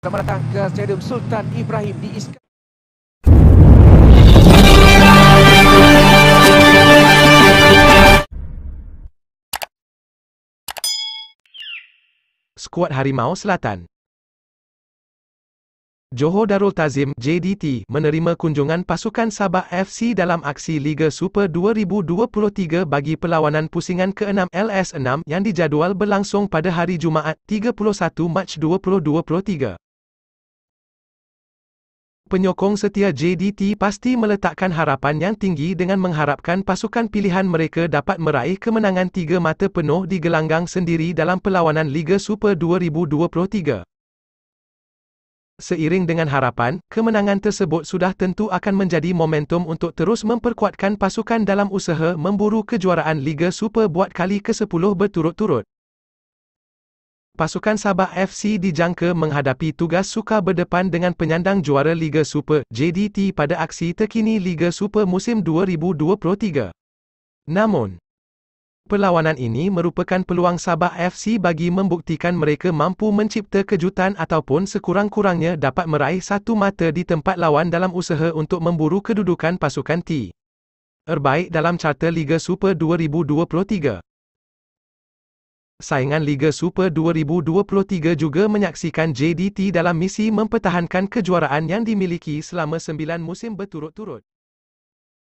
Selamat datang ke Stadium Sultan Ibrahim di Iskandar. Skuad Harimau Selatan Johor Darul Tazim JDT menerima kunjungan pasukan Sabah FC dalam aksi Liga Super 2023 bagi perlawanan pusingan ke-6 LS6 yang dijadual berlangsung pada hari Jumaat 31 Mac 2023 penyokong setia JDT pasti meletakkan harapan yang tinggi dengan mengharapkan pasukan pilihan mereka dapat meraih kemenangan tiga mata penuh di gelanggang sendiri dalam perlawanan Liga Super 2023. Seiring dengan harapan, kemenangan tersebut sudah tentu akan menjadi momentum untuk terus memperkuatkan pasukan dalam usaha memburu kejuaraan Liga Super buat kali ke-10 berturut-turut pasukan Sabah FC dijangka menghadapi tugas suka berdepan dengan penyandang juara Liga Super JDT pada aksi terkini Liga Super musim 2023. Namun, perlawanan ini merupakan peluang Sabah FC bagi membuktikan mereka mampu mencipta kejutan ataupun sekurang-kurangnya dapat meraih satu mata di tempat lawan dalam usaha untuk memburu kedudukan pasukan T. Terbaik dalam carta Liga Super 2023. Saingan Liga Super 2023 juga menyaksikan JDT dalam misi mempertahankan kejuaraan yang dimiliki selama sembilan musim berturut-turut.